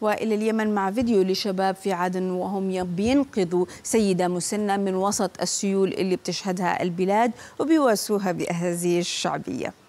والى اليمن مع فيديو لشباب في عدن وهم بينقذوا سيده مسنه من وسط السيول اللي بتشهدها البلاد وبيواسوها بأهازيج الشعبيه